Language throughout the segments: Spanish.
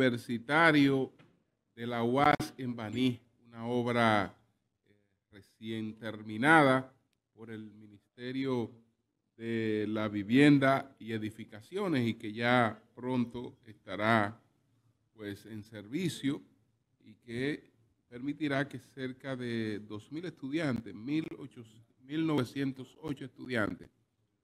universitario de la UAS en Baní, una obra eh, recién terminada por el Ministerio de la Vivienda y Edificaciones y que ya pronto estará pues en servicio y que permitirá que cerca de 2.000 estudiantes, 1.908 estudiantes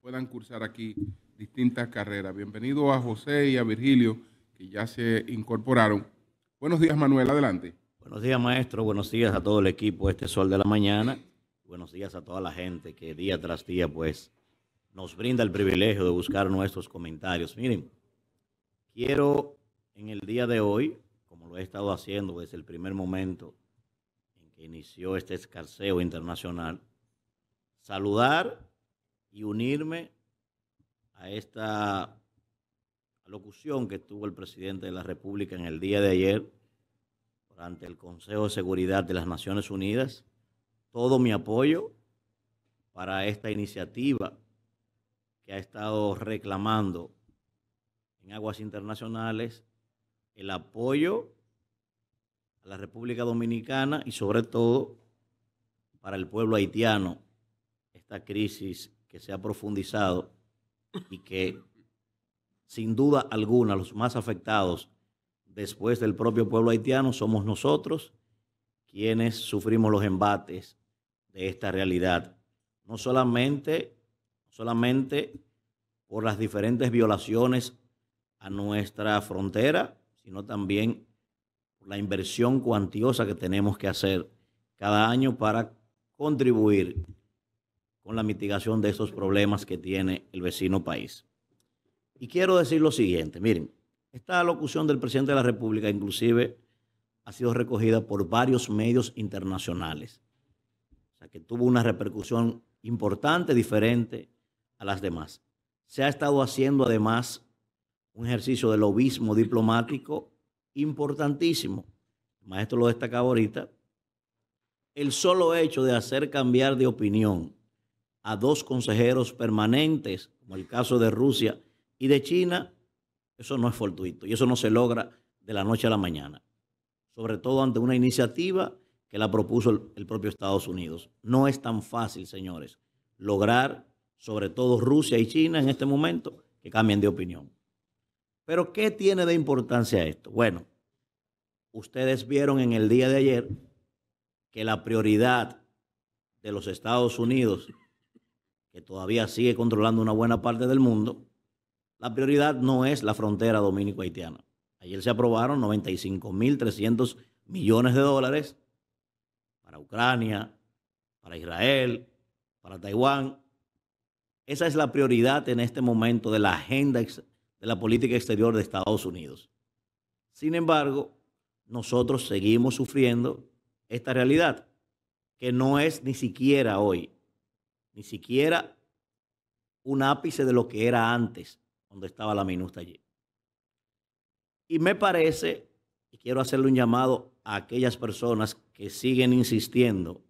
puedan cursar aquí distintas carreras. Bienvenido a José y a Virgilio que ya se incorporaron. Buenos días, Manuel, adelante. Buenos días, maestro. Buenos días a todo el equipo, este sol de la mañana. Buenos días a toda la gente que día tras día, pues, nos brinda el privilegio de buscar nuestros comentarios. Miren, quiero en el día de hoy, como lo he estado haciendo desde el primer momento en que inició este escarceo internacional, saludar y unirme a esta locución que tuvo el presidente de la República en el día de ayer ante el Consejo de Seguridad de las Naciones Unidas, todo mi apoyo para esta iniciativa que ha estado reclamando en aguas internacionales el apoyo a la República Dominicana y sobre todo para el pueblo haitiano, esta crisis que se ha profundizado y que sin duda alguna, los más afectados después del propio pueblo haitiano somos nosotros quienes sufrimos los embates de esta realidad. No solamente, solamente por las diferentes violaciones a nuestra frontera, sino también por la inversión cuantiosa que tenemos que hacer cada año para contribuir con la mitigación de estos problemas que tiene el vecino país. Y quiero decir lo siguiente, miren, esta locución del presidente de la República inclusive ha sido recogida por varios medios internacionales, o sea que tuvo una repercusión importante, diferente a las demás. Se ha estado haciendo además un ejercicio de lobismo diplomático importantísimo. El maestro lo destacaba ahorita. El solo hecho de hacer cambiar de opinión a dos consejeros permanentes, como el caso de Rusia y de China, eso no es fortuito y eso no se logra de la noche a la mañana, sobre todo ante una iniciativa que la propuso el, propio Estados Unidos. No es tan fácil, señores, lograr, sobre todo Rusia y China en este momento, que cambien de opinión. Pero ¿qué tiene de importancia esto? Bueno, ustedes vieron en el día de ayer que la prioridad de los Estados Unidos, que todavía sigue controlando una buena parte del mundo, la prioridad no es la frontera dominico-haitiana. Ayer se aprobaron 95.300 millones de dólares para Ucrania, para Israel, para Taiwán. Esa es la prioridad en este momento de la agenda de la política exterior de Estados Unidos. Sin embargo, nosotros seguimos sufriendo esta realidad, que no es ni siquiera hoy, ni siquiera un ápice de lo que era antes donde estaba la minuta allí. Y me parece, y quiero hacerle un llamado a aquellas personas que siguen insistiendo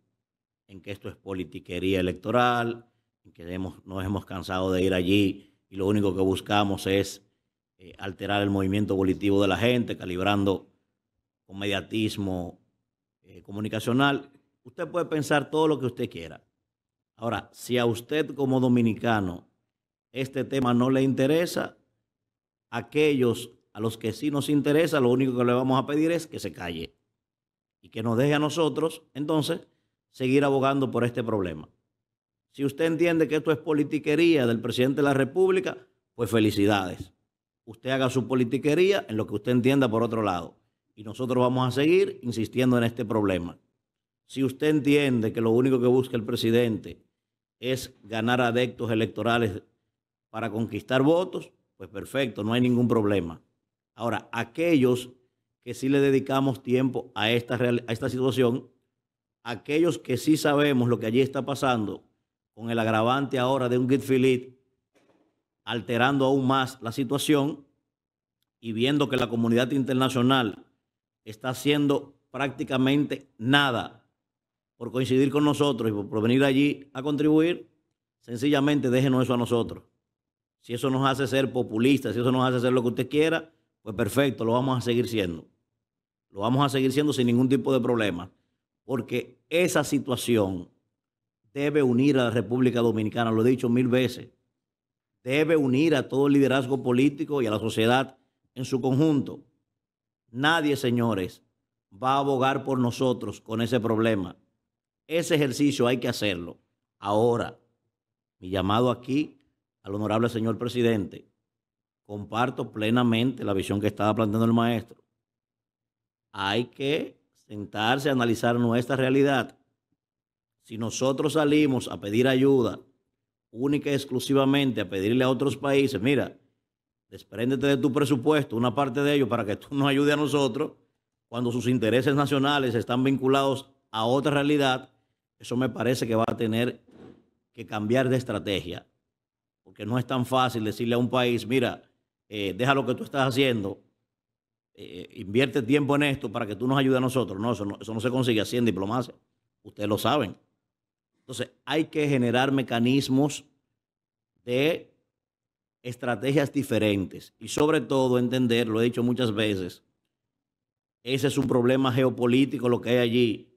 en que esto es politiquería electoral, que nos hemos cansado de ir allí y lo único que buscamos es eh, alterar el movimiento volitivo de la gente, calibrando con mediatismo eh, comunicacional. Usted puede pensar todo lo que usted quiera. Ahora, si a usted como dominicano este tema no le interesa. Aquellos a los que sí nos interesa, lo único que le vamos a pedir es que se calle y que nos deje a nosotros, entonces, seguir abogando por este problema. Si usted entiende que esto es politiquería del presidente de la República, pues felicidades. Usted haga su politiquería en lo que usted entienda por otro lado. Y nosotros vamos a seguir insistiendo en este problema. Si usted entiende que lo único que busca el presidente es ganar adeptos electorales para conquistar votos, pues perfecto, no hay ningún problema. Ahora, aquellos que sí le dedicamos tiempo a esta, esta situación, aquellos que sí sabemos lo que allí está pasando, con el agravante ahora de un Git alterando aún más la situación y viendo que la comunidad internacional está haciendo prácticamente nada por coincidir con nosotros y por venir allí a contribuir, sencillamente déjenos eso a nosotros. Si eso nos hace ser populistas, si eso nos hace ser lo que usted quiera, pues perfecto, lo vamos a seguir siendo. Lo vamos a seguir siendo sin ningún tipo de problema, porque esa situación debe unir a la República Dominicana, lo he dicho mil veces, debe unir a todo el liderazgo político y a la sociedad en su conjunto. Nadie, señores, va a abogar por nosotros con ese problema. Ese ejercicio hay que hacerlo. Ahora, mi llamado aquí al honorable señor presidente, comparto plenamente la visión que estaba planteando el maestro. Hay que sentarse a analizar nuestra realidad. Si nosotros salimos a pedir ayuda única y exclusivamente a pedirle a otros países, mira, despréndete de tu presupuesto, una parte de ello, para que tú nos ayudes a nosotros, cuando sus intereses nacionales están vinculados a otra realidad, eso me parece que va a tener que cambiar de estrategia porque no es tan fácil decirle a un país, mira, eh, deja lo que tú estás haciendo, eh, invierte tiempo en esto para que tú nos ayudes a nosotros. No no, eso no se consigue así en diplomacia. Ustedes lo saben. Entonces, hay que generar mecanismos de estrategias diferentes y sobre todo entender, lo he dicho muchas veces, ese es un problema geopolítico lo que hay allí.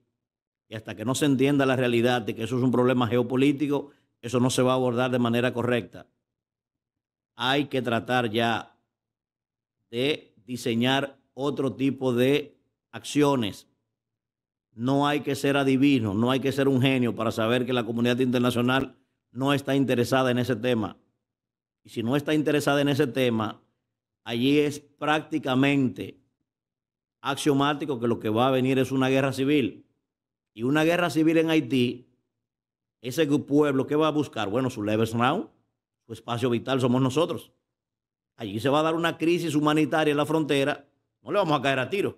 Y hasta que no se entienda la realidad de que eso es un problema geopolítico, eso no se va a abordar de manera correcta. Hay que tratar ya de diseñar otro tipo de acciones. No hay que ser adivino, no hay que ser un genio para saber que la comunidad internacional no está interesada en ese tema. Y si no está interesada en ese tema, allí es prácticamente axiomático que lo que va a venir es una guerra civil. Y una guerra civil en Haití ese pueblo ¿qué va a buscar, bueno, su Lebensraum, now, su espacio vital somos nosotros. Allí se va a dar una crisis humanitaria en la frontera, no le vamos a caer a tiro.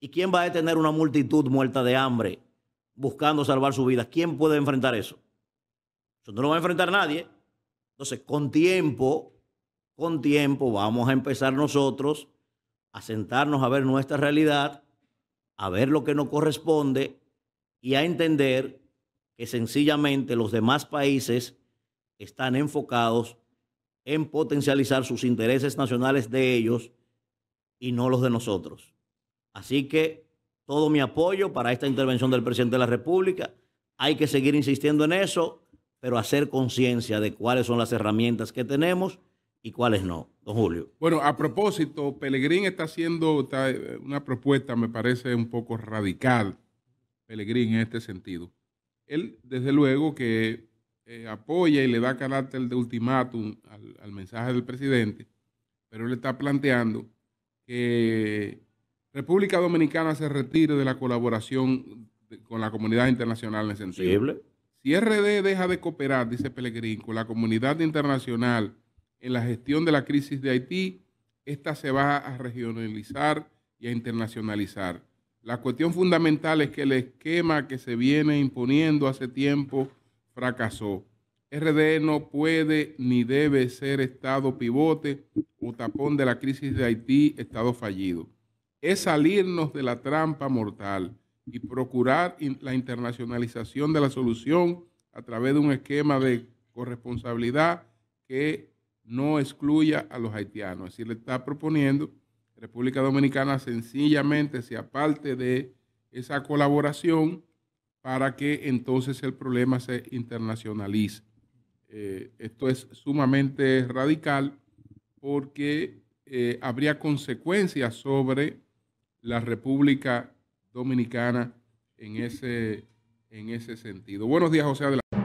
¿Y quién va a detener una multitud muerta de hambre buscando salvar su vida? ¿Quién puede enfrentar eso? Eso no lo va a enfrentar nadie. Entonces, con tiempo, con tiempo vamos a empezar nosotros a sentarnos a ver nuestra realidad, a ver lo que nos corresponde y a entender que sencillamente los demás países están enfocados en potencializar sus intereses nacionales de ellos y no los de nosotros. Así que todo mi apoyo para esta intervención del presidente de la República. Hay que seguir insistiendo en eso, pero hacer conciencia de cuáles son las herramientas que tenemos y cuáles no. Don Julio. Bueno, a propósito, Pelegrín está haciendo eh, una propuesta, me parece un poco radical, Pelegrín, en este sentido él, desde luego, que eh, apoya y le da carácter de ultimátum al, mensaje del presidente, pero él está planteando que República Dominicana se retire de la colaboración con la comunidad internacional en ese sentido. Si RD deja de cooperar, dice Pelegrín, con la comunidad internacional en la gestión de la crisis de Haití, esta se va a regionalizar y a internacionalizar. La cuestión fundamental es que el esquema que se viene imponiendo hace tiempo fracasó. RD no puede ni debe ser Estado pivote o tapón de la crisis de Haití, Estado fallido. Es salirnos de la trampa mortal y procurar la internacionalización de la solución a través de un esquema de corresponsabilidad que no excluya a los haitianos. Es decir, le está proponiendo República Dominicana sencillamente se aparte de esa colaboración para que entonces el problema se internacionalice. Eh, esto es sumamente radical porque eh, habría consecuencias sobre la República Dominicana en ese, en ese sentido. Buenos días, José Adelante.